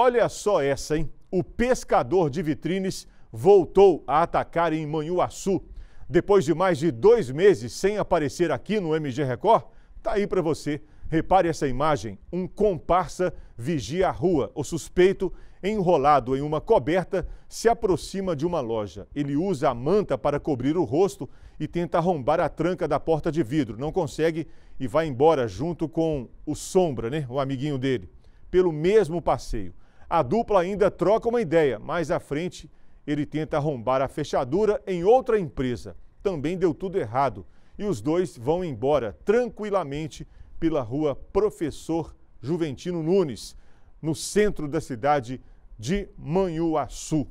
Olha só essa, hein? O pescador de vitrines voltou a atacar em Manhuaçu. Depois de mais de dois meses sem aparecer aqui no MG Record, tá aí para você. Repare essa imagem. Um comparsa vigia a rua. O suspeito, enrolado em uma coberta, se aproxima de uma loja. Ele usa a manta para cobrir o rosto e tenta arrombar a tranca da porta de vidro. Não consegue e vai embora junto com o Sombra, né? O amiguinho dele. Pelo mesmo passeio. A dupla ainda troca uma ideia. Mais à frente, ele tenta arrombar a fechadura em outra empresa. Também deu tudo errado. E os dois vão embora tranquilamente pela rua Professor Juventino Nunes, no centro da cidade de Manhuaçu.